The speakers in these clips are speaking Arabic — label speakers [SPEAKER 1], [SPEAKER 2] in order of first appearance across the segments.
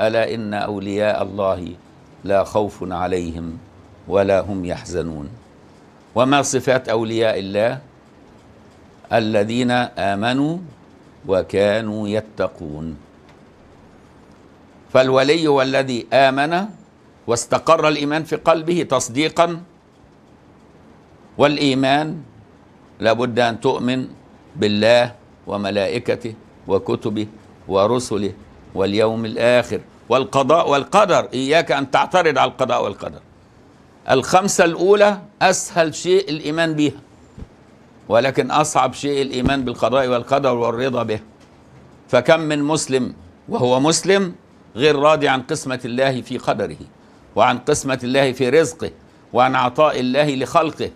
[SPEAKER 1] ألا إن أولياء الله لا خوف عليهم ولا هم يحزنون وما صفات أولياء الله الذين آمنوا وكانوا يتقون فالولي هو الذي آمن واستقر الإيمان في قلبه تصديقا والإيمان لابد أن تؤمن بالله وملائكته وكتبه ورسله واليوم الآخر والقضاء والقدر إياك أن تعترض على القضاء والقدر الخمسة الأولى أسهل شيء الإيمان بها ولكن أصعب شيء الإيمان بالقضاء والقدر والرضا به فكم من مسلم وهو مسلم غير راضي عن قسمة الله في قدره وعن قسمة الله في رزقه وعن عطاء الله لخلقه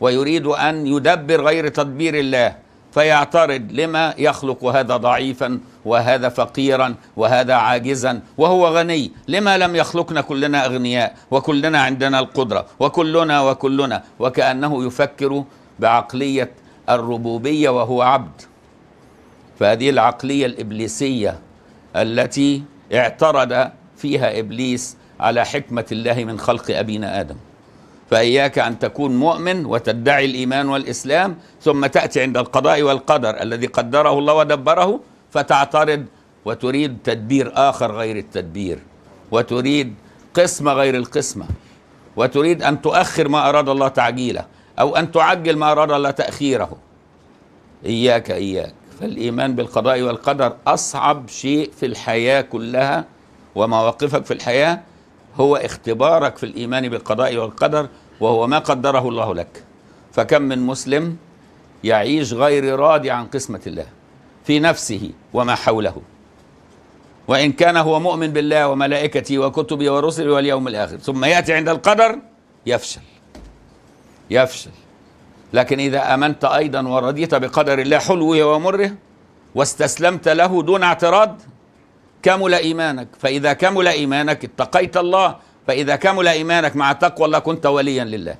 [SPEAKER 1] ويريد أن يدبر غير تدبير الله فيعترض لما يخلق هذا ضعيفا وهذا فقيرا وهذا عاجزا وهو غني لما لم يخلقنا كلنا أغنياء وكلنا عندنا القدرة وكلنا وكلنا وكأنه يفكر بعقلية الربوبية وهو عبد فهذه العقلية الإبليسية التي اعترض فيها إبليس على حكمة الله من خلق أبينا آدم فإياك أن تكون مؤمن وتدعي الإيمان والإسلام ثم تأتي عند القضاء والقدر الذي قدره الله ودبره فتعترض وتريد تدبير آخر غير التدبير وتريد قسمة غير القسمة وتريد أن تؤخر ما أراد الله تعجيله أو أن تعجل ما أراد الله تأخيره إياك إياك فالإيمان بالقضاء والقدر أصعب شيء في الحياة كلها ومواقفك في الحياة هو اختبارك في الإيمان بالقضاء والقدر وهو ما قدره الله لك فكم من مسلم يعيش غير راضي عن قسمة الله في نفسه وما حوله وإن كان هو مؤمن بالله وملائكته وكتبه ورسله واليوم الآخر ثم يأتي عند القدر يفشل يفشل لكن إذا آمنت أيضا ورضيت بقدر الله حلوه ومره واستسلمت له دون اعتراض كمل إيمانك فإذا كمل إيمانك اتقيت الله فإذا كمل إيمانك مع تقوى الله كنت وليا لله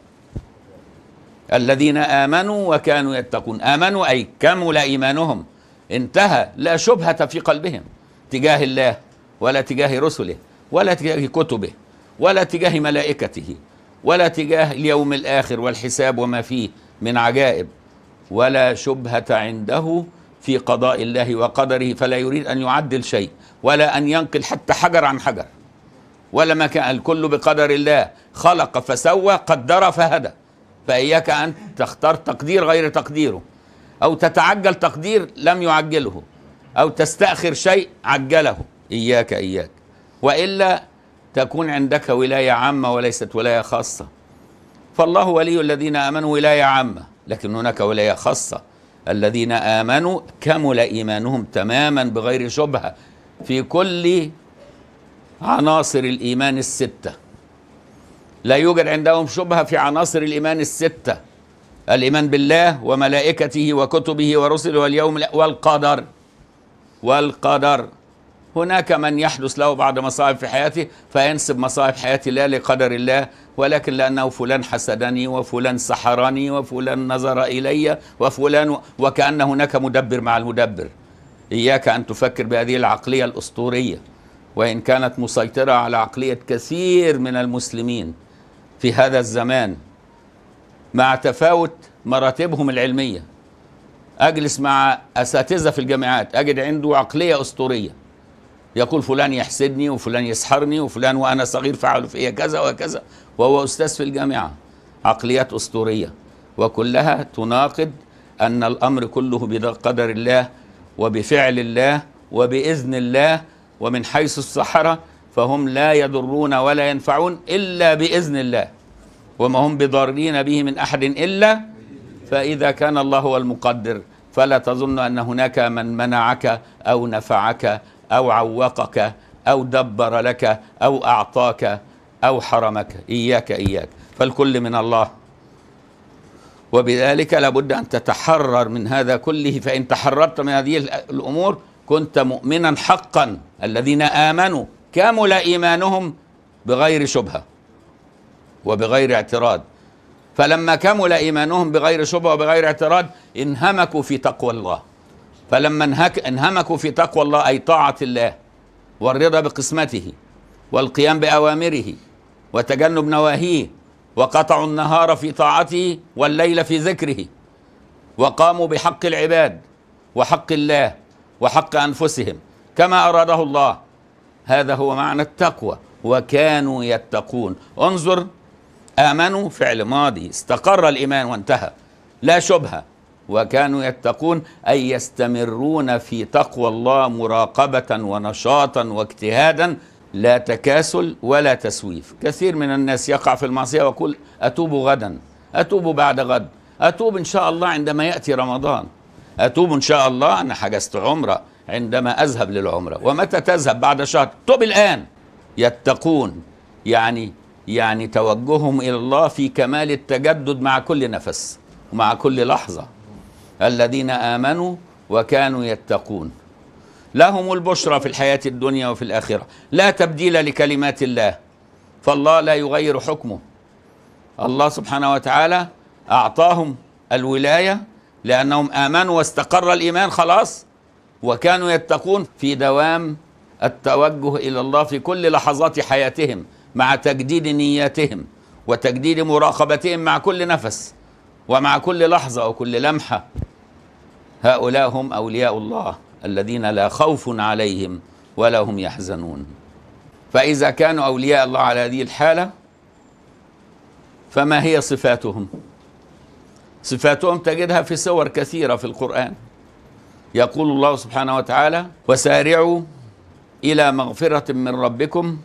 [SPEAKER 1] الذين آمنوا وكانوا يتقون آمنوا أي كمل إيمانهم انتهى لا شبهة في قلبهم تجاه الله ولا تجاه رسله ولا تجاه كتبه ولا تجاه ملائكته ولا تجاه اليوم الآخر والحساب وما فيه من عجائب ولا شبهة عنده في قضاء الله وقدره فلا يريد أن يعدل شيء ولا أن ينقل حتى حجر عن حجر ولا ما كان الكل بقدر الله خلق فسوى قدر فهدى فإياك أن تختار تقدير غير تقديره أو تتعجل تقدير لم يعجله أو تستأخر شيء عجله إياك إياك وإلا تكون عندك ولاية عامة وليست ولاية خاصة فالله ولي الذين آمنوا ولاية عامة لكن هناك ولاية خاصة الذين آمنوا كمل إيمانهم تماما بغير شبهة في كل عناصر الإيمان الستة لا يوجد عندهم شبهة في عناصر الإيمان الستة الإيمان بالله وملائكته وكتبه ورسله واليوم والقدر والقدر هناك من يحدث له بعض مصائب في حياته فينسب مصائب حياته لا لقدر الله ولكن لأنه فلان حسدني وفلان سحرني وفلان نظر إلي وفلان وكأن هناك مدبر مع المدبر إياك أن تفكر بهذه العقلية الأسطورية وإن كانت مسيطرة على عقلية كثير من المسلمين في هذا الزمان مع تفاوت مراتبهم العلمية أجلس مع أساتذة في الجامعات أجد عنده عقلية أسطورية يقول فلان يحسدني وفلان يسحرني وفلان وأنا صغير فعلوا في كذا وكذا وهو أستاذ في الجامعة عقليات أسطورية وكلها تناقض أن الأمر كله بقدر الله وبفعل الله وبإذن الله ومن حيث السحرة فهم لا يضرون ولا ينفعون إلا بإذن الله وما هم بضارين به من أحد إلا فإذا كان الله هو المقدر فلا تظن أن هناك من منعك أو نفعك أو عوقك أو دبر لك أو أعطاك أو حرمك إياك إياك فالكل من الله وبذلك لابد أن تتحرر من هذا كله فإن تحررت من هذه الأمور كنت مؤمنا حقا الذين آمنوا كامل إيمانهم بغير شبهه وبغير اعتراض فلما كمل إيمانهم بغير شبهة وبغير اعتراض انهمكوا في تقوى الله فلما انهمكوا في تقوى الله أي طاعة الله والرضا بقسمته والقيام بأوامره وتجنب نواهيه وقطعوا النهار في طاعته والليل في ذكره وقاموا بحق العباد وحق الله وحق أنفسهم كما أراده الله هذا هو معنى التقوى وكانوا يتقون انظر آمنوا فعل ماضي استقر الإيمان وانتهى لا شبهة وكانوا يتقون أي يستمرون في تقوى الله مراقبة ونشاطا واجتهادا لا تكاسل ولا تسويف كثير من الناس يقع في المعصية ويقول أتوب غدا أتوب بعد غد أتوب إن شاء الله عندما يأتي رمضان أتوب إن شاء الله أنا حجزت عمرة عندما أذهب للعمرة ومتى تذهب بعد شهر توب الآن يتقون يعني يعني توجههم إلى الله في كمال التجدد مع كل نفس ومع كل لحظة الذين آمنوا وكانوا يتقون لهم البشرى في الحياة الدنيا وفي الآخرة لا تبديل لكلمات الله فالله لا يغير حكمه الله سبحانه وتعالى أعطاهم الولاية لأنهم آمنوا واستقر الإيمان خلاص وكانوا يتقون في دوام التوجه إلى الله في كل لحظات حياتهم مع تجديد نياتهم وتجديد مراقبتهم مع كل نفس ومع كل لحظة وكل لمحة هؤلاء هم أولياء الله الذين لا خوف عليهم ولا هم يحزنون فإذا كانوا أولياء الله على هذه الحالة فما هي صفاتهم صفاتهم تجدها في سور كثيرة في القرآن يقول الله سبحانه وتعالى وسارعوا إلى مغفرة من ربكم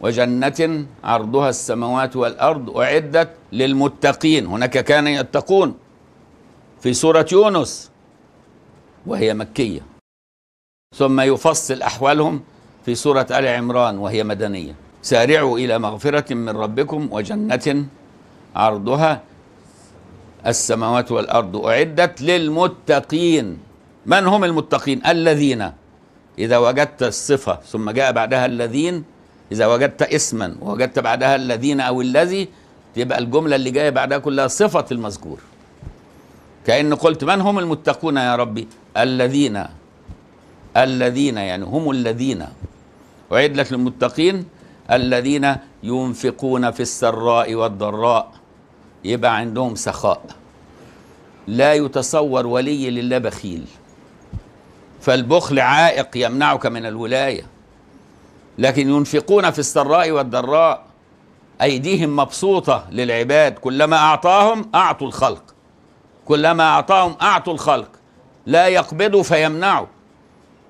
[SPEAKER 1] وجنة عرضها السماوات والأرض أعدت للمتقين هناك كان يتقون في سورة يونس وهي مكية ثم يفصل أحوالهم في سورة آل عمران وهي مدنية سارعوا إلى مغفرة من ربكم وجنة عرضها السماوات والأرض أعدت للمتقين من هم المتقين الذين إذا وجدت الصفة ثم جاء بعدها الذين إذا وجدت اسما ووجدت بعدها الذين أو الذي تبقى الجملة اللي جاية بعدها كلها صفة المذكور كأن قلت من هم المتقون يا ربي الذين الذين يعني هم الذين لك للمتقين الذين ينفقون في السراء والضراء يبقى عندهم سخاء لا يتصور ولي لله بخيل فالبخل عائق يمنعك من الولايه لكن ينفقون في السراء والضراء أيديهم مبسوطة للعباد كلما أعطاهم أعطوا الخلق كلما أعطاهم أعطوا الخلق لا يقبضوا فيمنعوا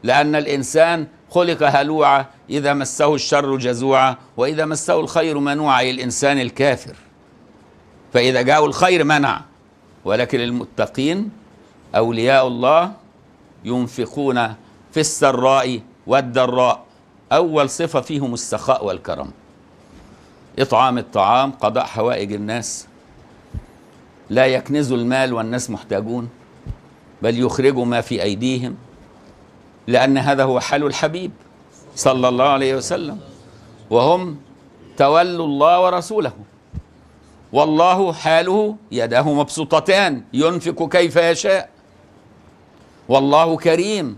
[SPEAKER 1] لأن الإنسان خلق هلوعا إذا مسه الشر جزوعا وإذا مسه الخير منوعا أي الإنسان الكافر فإذا جاءوا الخير منع ولكن المتقين أولياء الله ينفقون في السراء والضراء أول صفة فيهم السخاء والكرم إطعام الطعام قضاء حوائج الناس لا يكنزوا المال والناس محتاجون بل يخرجوا ما في أيديهم لأن هذا هو حال الحبيب صلى الله عليه وسلم وهم تولوا الله ورسوله والله حاله يداه مبسوطتان ينفق كيف يشاء والله كريم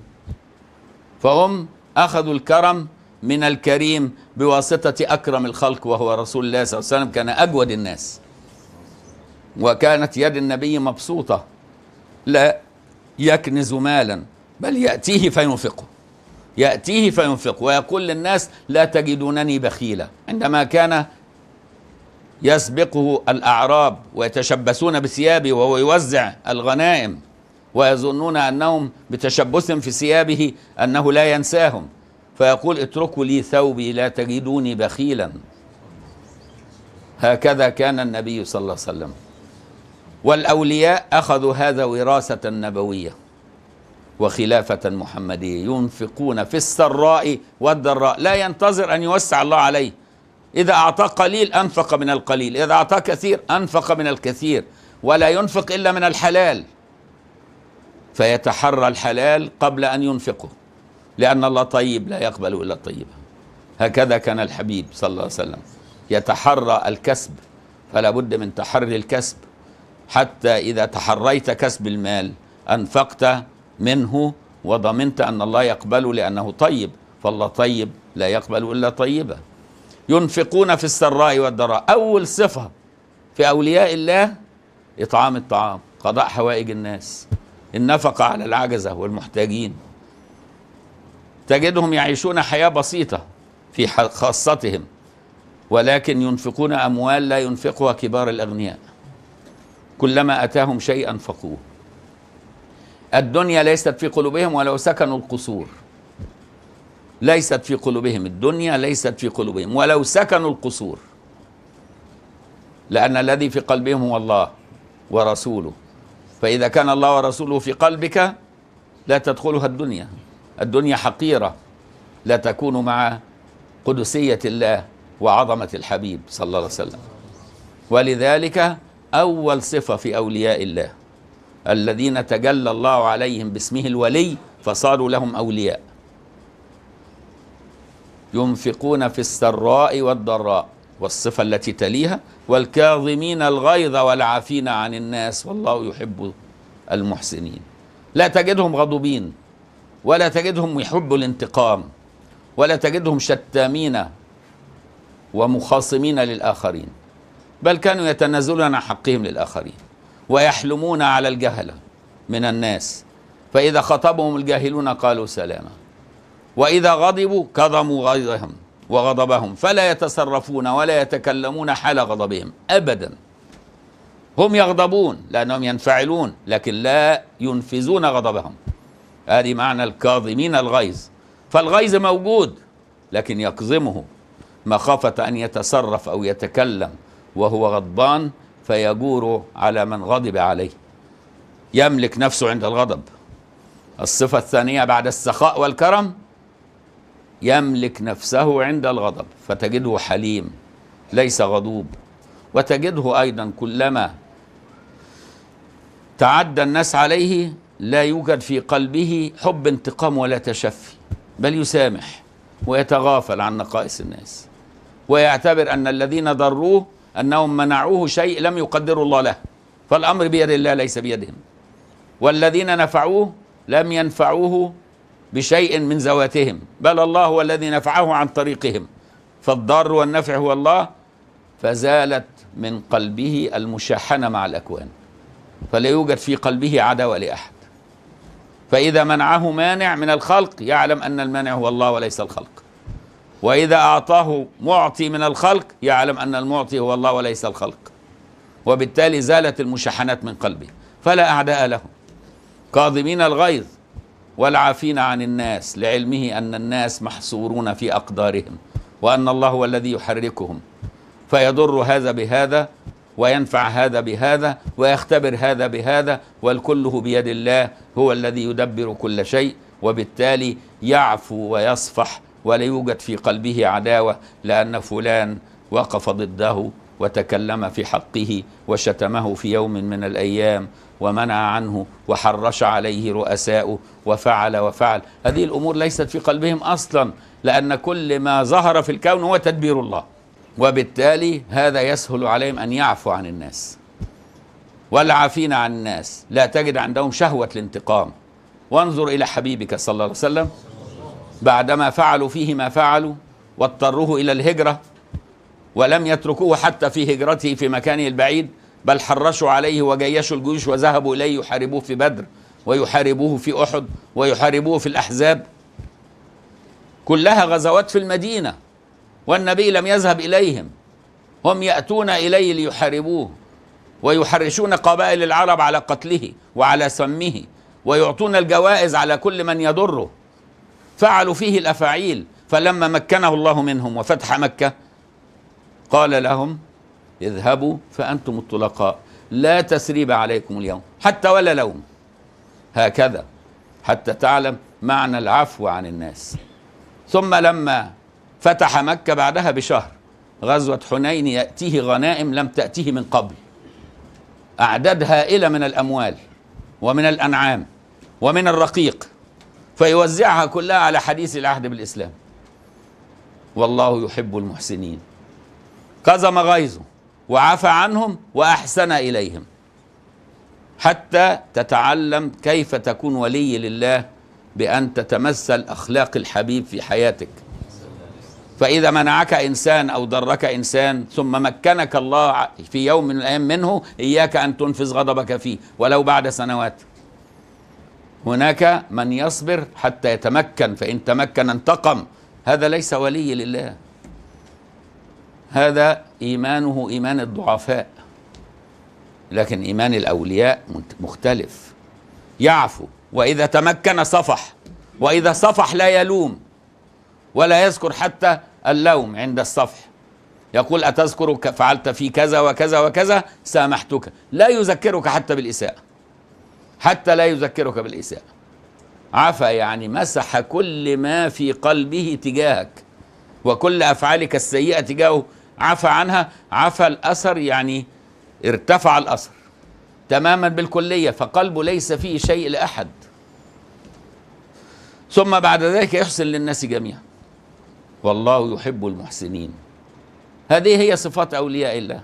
[SPEAKER 1] فهم أخذوا الكرم من الكريم بواسطة أكرم الخلق وهو رسول الله صلى الله عليه وسلم كان أجود الناس وكانت يد النبي مبسوطة لا يكنز مالا بل يأتيه فينفقه يأتيه فينفق ويقول للناس لا تجدونني بخيلا عندما كان يسبقه الأعراب ويتشبثون بثيابه وهو يوزع الغنائم ويظنون أنهم بتشبثهم في ثيابه أنه لا ينساهم فيقول اتركوا لي ثوبي لا تجدوني بخيلا هكذا كان النبي صلى الله عليه وسلم والأولياء أخذوا هذا وراثة نبوية وخلافة محمدية ينفقون في السراء والضراء لا ينتظر أن يوسع الله عليه إذا أعطاه قليل أنفق من القليل إذا أعطاه كثير أنفق من الكثير ولا ينفق إلا من الحلال فيتحرى الحلال قبل أن ينفقه لأن الله طيب لا يقبل إلا الطيبة هكذا كان الحبيب صلى الله عليه وسلم يتحرى الكسب فلا بد من تحري الكسب حتى إذا تحريت كسب المال أنفقت منه وضمنت أن الله يقبله لأنه طيب فالله طيب لا يقبل إلا طيبة ينفقون في السراء والضراء أول صفة في أولياء الله إطعام الطعام قضاء حوائج الناس النفقة على العجزة والمحتاجين تجدهم يعيشون حياة بسيطة في خاصتهم ولكن ينفقون أموال لا ينفقها كبار الأغنياء كلما أتاهم شيء أنفقوه الدنيا ليست في قلوبهم ولو سكنوا القصور ليست في قلوبهم الدنيا ليست في قلوبهم ولو سكنوا القصور لأن الذي في قلبهم هو الله ورسوله فإذا كان الله ورسوله في قلبك لا تدخلها الدنيا الدنيا حقيرة لا تكون مع قدسية الله وعظمة الحبيب صلى الله عليه وسلم ولذلك أول صفة في أولياء الله الذين تجلى الله عليهم باسمه الولي فصاروا لهم أولياء ينفقون في السراء والضراء والصفة التي تليها والكاظمين الغيظ والعافين عن الناس والله يحب المحسنين لا تجدهم غضوبين ولا تجدهم يحبوا الانتقام ولا تجدهم شتامين ومخاصمين للآخرين بل كانوا يتنازلون عن حقهم للآخرين ويحلمون على الجهلة من الناس فإذا خطبهم الجاهلون قالوا سلاما وإذا غضبوا كظموا غيظهم وغضبهم فلا يتصرفون ولا يتكلمون حال غضبهم أبدا هم يغضبون لأنهم ينفعلون لكن لا ينفذون غضبهم ادي معنى الكاظمين الغيظ فالغيظ موجود لكن يكظمه مخافه ان يتصرف او يتكلم وهو غضبان فيجور على من غضب عليه يملك نفسه عند الغضب الصفه الثانيه بعد السخاء والكرم يملك نفسه عند الغضب فتجده حليم ليس غضوب وتجده ايضا كلما تعدى الناس عليه لا يوجد في قلبه حب انتقام ولا تشفي بل يسامح ويتغافل عن نقائص الناس ويعتبر أن الذين ضروه أنهم منعوه شيء لم يقدروا الله له فالأمر بيد الله ليس بيدهم والذين نفعوه لم ينفعوه بشيء من ذواتهم بل الله هو الذي نفعه عن طريقهم فالضر والنفع هو الله فزالت من قلبه المشاحنة مع الأكوان فلا يوجد في قلبه عداوة لأحد فإذا منعه مانع من الخلق يعلم أن المانع هو الله وليس الخلق وإذا أعطاه معطي من الخلق يعلم أن المعطي هو الله وليس الخلق وبالتالي زالت المشحنات من قلبه فلا أعداء له كاظمين الغيظ والعافين عن الناس لعلمه أن الناس محصورون في أقدارهم وأن الله هو الذي يحركهم فيضر هذا بهذا وينفع هذا بهذا ويختبر هذا بهذا والكله بيد الله هو الذي يدبر كل شيء وبالتالي يعفو ويصفح ولا يوجد في قلبه عداوة لأن فلان وقف ضده وتكلم في حقه وشتمه في يوم من الأيام ومنع عنه وحرش عليه رؤساؤه وفعل وفعل هذه الأمور ليست في قلبهم أصلا لأن كل ما ظهر في الكون هو تدبير الله وبالتالي هذا يسهل عليهم أن يعفوا عن الناس والعافين عن الناس لا تجد عندهم شهوة الانتقام وانظر إلى حبيبك صلى الله عليه وسلم بعدما فعلوا فيه ما فعلوا واضطروه إلى الهجرة ولم يتركوه حتى في هجرته في مكانه البعيد بل حرشوا عليه وجيشوا الجيوش وذهبوا إليه يحاربوه في بدر ويحاربوه في أحد ويحاربوه في الأحزاب كلها غزوات في المدينة والنبي لم يذهب إليهم هم يأتون إليه ليحاربوه ويحرشون قبائل العرب على قتله وعلى سمه ويعطون الجوائز على كل من يضره فعلوا فيه الأفاعيل فلما مكنه الله منهم وفتح مكة قال لهم اذهبوا فأنتم الطلقاء لا تسريب عليكم اليوم حتى ولا لوم هكذا حتى تعلم معنى العفو عن الناس ثم لما فتح مكة بعدها بشهر غزوة حنين يأتيه غنائم لم تأتيه من قبل أعداد هائلة من الأموال ومن الأنعام ومن الرقيق فيوزعها كلها على حديث العهد بالإسلام والله يحب المحسنين كظم غيظه وعفى عنهم وأحسن إليهم حتى تتعلم كيف تكون ولي لله بأن تتمثل أخلاق الحبيب في حياتك فإذا منعك إنسان أو ضرك إنسان ثم مكنك الله في يوم من الأيام منه إياك أن تنفذ غضبك فيه ولو بعد سنوات هناك من يصبر حتى يتمكن فإن تمكن انتقم هذا ليس ولي لله هذا إيمانه إيمان الضعفاء لكن إيمان الأولياء مختلف يعفو وإذا تمكن صفح وإذا صفح لا يلوم ولا يذكر حتى اللوم عند الصفح يقول أتذكر فعلت في كذا وكذا وكذا سامحتك لا يذكرك حتى بالإساءة حتى لا يذكرك بالإساءة عفا يعني مسح كل ما في قلبه تجاهك وكل أفعالك السيئة تجاهه عفى عنها عفى الأثر يعني ارتفع الأثر تماما بالكلية فقلبه ليس فيه شيء لأحد ثم بعد ذلك يحسن للناس جميعا والله يحب المحسنين هذه هي صفات أولياء الله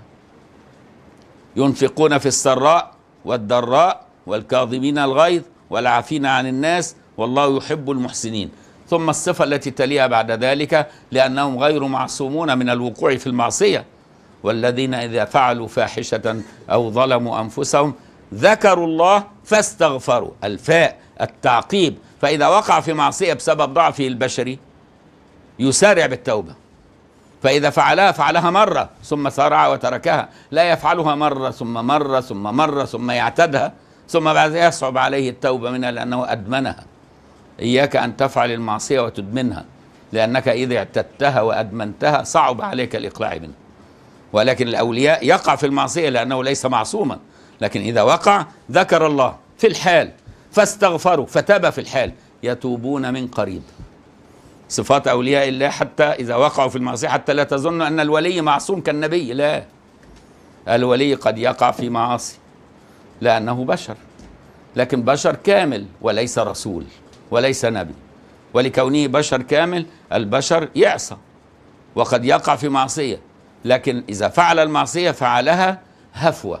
[SPEAKER 1] ينفقون في السراء والضراء والكاظمين الغيظ والعافين عن الناس والله يحب المحسنين ثم الصفة التي تليها بعد ذلك لأنهم غير معصومون من الوقوع في المعصية والذين إذا فعلوا فاحشة أو ظلموا أنفسهم ذكروا الله فاستغفروا الفاء التعقيب فإذا وقع في معصية بسبب ضعفه البشري يسارع بالتوبة فإذا فعلها فعلها مرة ثم سارع وتركها لا يفعلها مرة ثم مرة ثم مرة ثم يعتدها ثم بعد يصعب عليه التوبة منها لأنه أدمنها إياك أن تفعل المعصية وتدمنها لأنك إذا اعتدتها وأدمنتها صعب عليك الإقلاع منها ولكن الأولياء يقع في المعصية لأنه ليس معصوما لكن إذا وقع ذكر الله في الحال فاستغفروا فتاب في الحال يتوبون من قريب صفات أولياء الله حتى إذا وقعوا في المعصية حتى لا تظنوا أن الولي معصوم كالنبي لا الولي قد يقع في معاصي لأنه بشر لكن بشر كامل وليس رسول وليس نبي ولكونه بشر كامل البشر يعصى وقد يقع في معصية لكن إذا فعل المعصية فعلها هفوة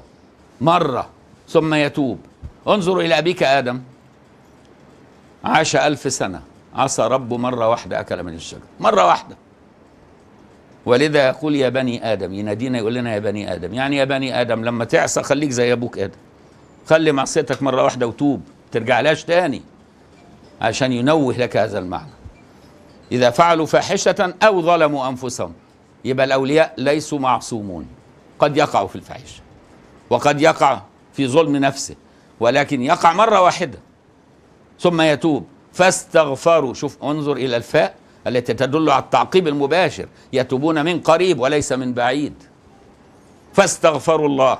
[SPEAKER 1] مرة ثم يتوب انظر إلى أبيك آدم عاش ألف سنة عصى ربه مرة واحدة أكل من الشجرة مرة واحدة ولذا يقول يا بني آدم ينادينا يقول لنا يا بني آدم يعني يا بني آدم لما تعصى خليك زي أبوك آدم خلي معصيتك مرة واحدة وتوب لهاش تاني عشان ينوه لك هذا المعنى إذا فعلوا فاحشة أو ظلموا أنفسهم يبقى الأولياء ليسوا معصومون قد يقعوا في الفاحشة وقد يقع في ظلم نفسه ولكن يقع مرة واحدة ثم يتوب فاستغفروا شوف انظر إلى الفاء التي تدل على التعقيب المباشر يتوبون من قريب وليس من بعيد فاستغفروا الله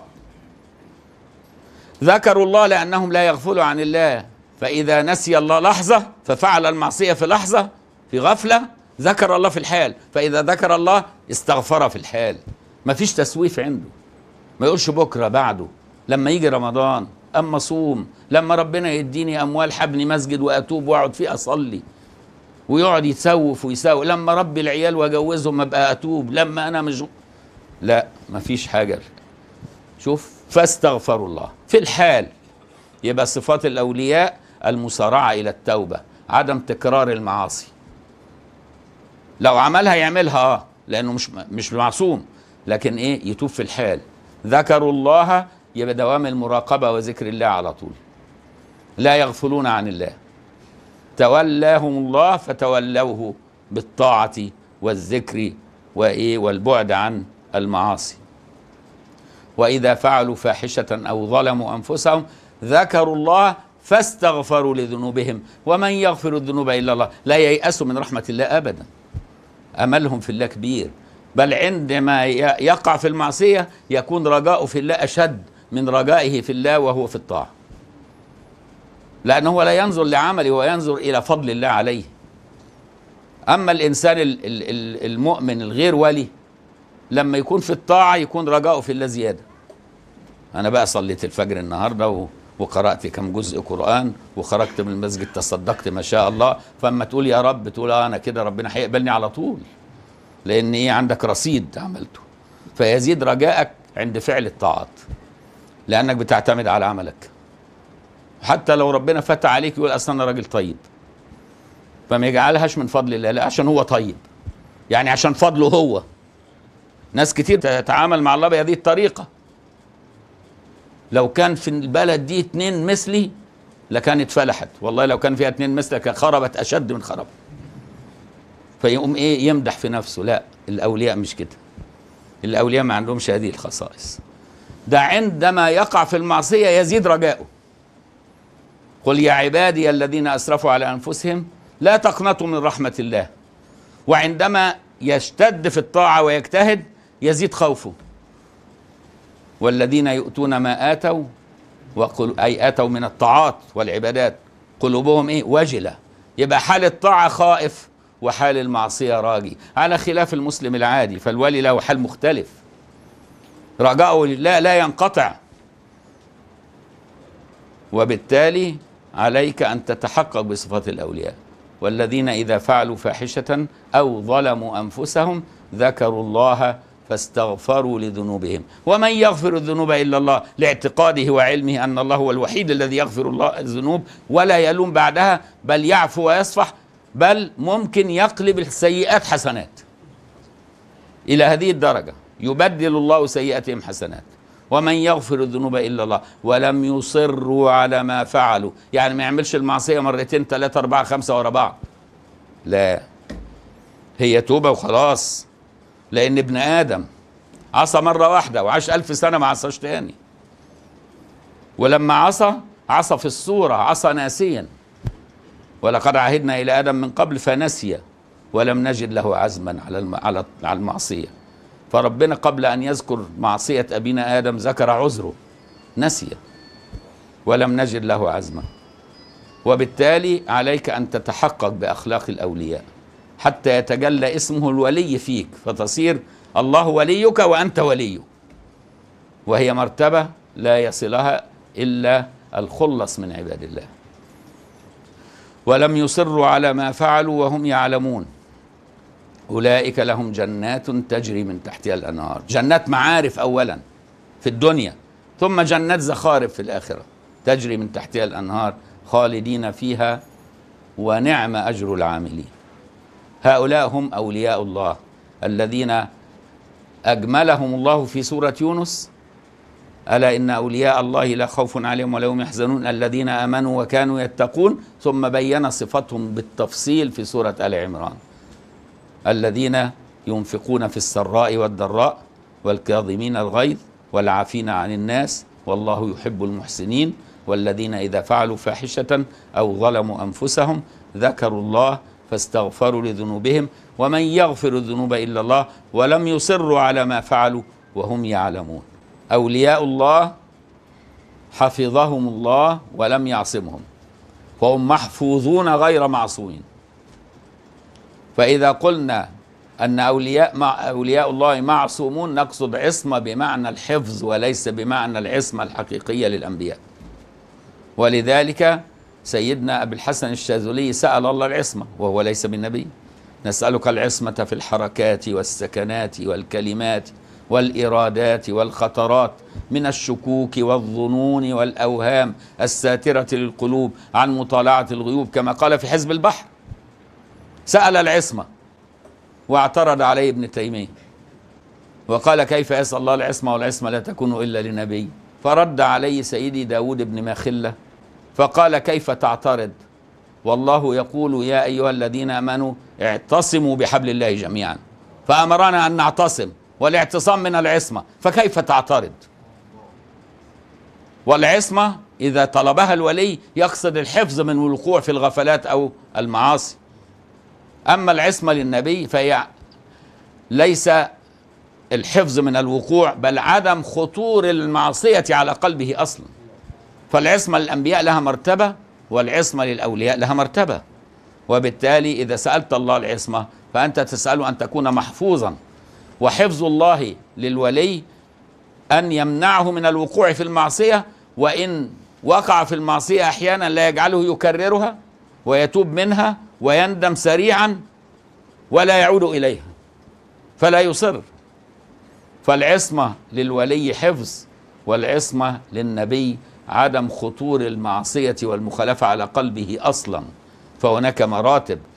[SPEAKER 1] ذكروا الله لأنهم لا يغفلوا عن الله فإذا نسي الله لحظة ففعل المعصية في لحظة في غفلة ذكر الله في الحال فإذا ذكر الله استغفر في الحال مفيش تسويف عنده ما يقولش بكرة بعده لما يجي رمضان اما صوم لما ربنا يديني اموال حبني مسجد واتوب واقعد فيه اصلي ويقعد يتسوف ويساوي لما ربي العيال واجوزهم ابقى اتوب لما انا مش لا مفيش حاجه شوف فاستغفروا الله في الحال يبقى صفات الاولياء المسارعه الى التوبه عدم تكرار المعاصي لو عملها يعملها اه لانه مش مش معصوم لكن ايه يتوب في الحال ذكروا الله يبقى دوام المراقبة وذكر الله على طول لا يغفلون عن الله تولاهم الله فتولوه بالطاعة والذكر وإيه والبعد عن المعاصي وإذا فعلوا فاحشة أو ظلموا أنفسهم ذكروا الله فاستغفروا لذنوبهم ومن يغفر الذنوب إلا الله لا ييأسوا من رحمة الله أبدا أملهم في الله كبير بل عندما يقع في المعصية يكون رجاؤه في الله أشد من رجائه في الله وهو في الطاعة لأنه لا ينظر لعمله وينظر إلى فضل الله عليه أما الإنسان المؤمن الغير ولي لما يكون في الطاعة يكون رجاؤه في الله زيادة أنا بقى صليت الفجر النهاردة وقرأت كم جزء قرآن وخرجت من المسجد تصدقت ما شاء الله فأما تقول يا رب تقول آه أنا كده ربنا هيقبلني على طول لأن إيه عندك رصيد عملته فيزيد رجائك عند فعل الطاعات لانك بتعتمد على عملك حتى لو ربنا فتح عليك يقول اصل انا راجل طيب فما يجعلهاش من فضل الله لا عشان هو طيب يعني عشان فضله هو ناس كتير تتعامل مع الله بهذه الطريقه لو كان في البلد دي اتنين مثلي لكانت فلحت والله لو كان فيها اتنين مثلك خربت اشد من خرب فيقوم ايه يمدح في نفسه لا الاولياء مش كده الاولياء ما عندهمش هذه الخصائص ده عندما يقع في المعصية يزيد رجاؤه قل يا عبادي الذين أسرفوا على أنفسهم لا تقنطوا من رحمة الله وعندما يشتد في الطاعة ويجتهد يزيد خوفه والذين يؤتون ما آتوا وقل أي آتوا من الطاعات والعبادات قلوبهم إيه وجلة يبقى حال الطاعة خائف وحال المعصية راجي على خلاف المسلم العادي فالولي له حال مختلف رجاؤه لله لا ينقطع وبالتالي عليك أن تتحقق بصفات الأولياء والذين إذا فعلوا فاحشة أو ظلموا أنفسهم ذكروا الله فاستغفروا لذنوبهم ومن يغفر الذنوب إلا الله لاعتقاده وعلمه أن الله هو الوحيد الذي يغفر الله الذنوب ولا يلوم بعدها بل يعفو ويصفح بل ممكن يقلب السيئات حسنات إلى هذه الدرجة يبدل الله سيئاتهم حسنات ومن يغفر الذنوب الا الله ولم يصروا على ما فعلوا يعني ما يعملش المعصيه مرتين ثلاثه اربعه خمسه ورا بعض لا هي توبه وخلاص لان ابن ادم عصى مره واحده وعاش ألف سنه ما عصاش تاني ولما عصى عصى في الصوره عصى ناسيا ولقد عهدنا الى ادم من قبل فنسي ولم نجد له عزما على على المعصيه فربنا قبل أن يذكر معصية أبينا آدم ذكر عذره نسي ولم نجد له عزما وبالتالي عليك أن تتحقق بأخلاق الأولياء حتى يتجلى اسمه الولي فيك فتصير الله وليك وأنت وليه وهي مرتبة لا يصلها إلا الخلص من عباد الله ولم يصروا على ما فعلوا وهم يعلمون أولئك لهم جنات تجري من تحتها الأنهار جنات معارف أولا في الدنيا ثم جنات زخارف في الآخرة تجري من تحتها الأنهار خالدين فيها ونعم أجر العاملين هؤلاء هم أولياء الله الذين أجملهم الله في سورة يونس ألا إن أولياء الله لا خوف عليهم ولا هم يحزنون الذين آمنوا وكانوا يتقون ثم بين صفتهم بالتفصيل في سورة آل عمران الذين ينفقون في السراء والضراء والكاظمين الغيظ والعافين عن الناس والله يحب المحسنين والذين إذا فعلوا فاحشة أو ظلموا أنفسهم ذكروا الله فاستغفروا لذنوبهم ومن يغفر الذنوب إلا الله ولم يصروا على ما فعلوا وهم يعلمون أولياء الله حفظهم الله ولم يعصمهم وهم محفوظون غير معصومين فإذا قلنا أن أولياء مع أولياء الله معصومون نقصد عصمة بمعنى الحفظ وليس بمعنى العصمة الحقيقية للأنبياء ولذلك سيدنا أبي الحسن الشاذلي سأل الله العصمة وهو ليس بالنبي نسألك العصمة في الحركات والسكنات والكلمات والإرادات والخطرات من الشكوك والظنون والأوهام الساترة للقلوب عن مطالعة الغيوب كما قال في حزب البحر سأل العصمة واعترض عليه ابن تيمية وقال كيف يسأل الله العصمة والعصمة لا تكون إلا لنبي فرد عليه سيدي داود بن ماخلة فقال كيف تعترض والله يقول يا أيها الذين آمنوا اعتصموا بحبل الله جميعا فأمرنا أن نعتصم والاعتصام من العصمة فكيف تعترض والعصمة إذا طلبها الولي يقصد الحفظ من الوقوع في الغفلات أو المعاصي أما العصمة للنبي فهي ليس الحفظ من الوقوع بل عدم خطور المعصية على قلبه أصلا فالعصمة للأنبياء لها مرتبة والعصمة للأولياء لها مرتبة وبالتالي إذا سألت الله العصمة فأنت تسأله أن تكون محفوظا وحفظ الله للولي أن يمنعه من الوقوع في المعصية وإن وقع في المعصية أحيانا لا يجعله يكررها ويتوب منها ويندم سريعا ولا يعود إليها فلا يصر فالعصمة للولي حفظ والعصمة للنبي عدم خطور المعصية والمخالفة على قلبه أصلا فهناك مراتب